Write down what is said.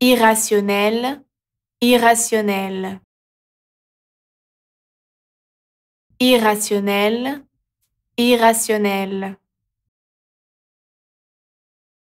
irrationnel, irrationnel, irrationnel, irrationnel.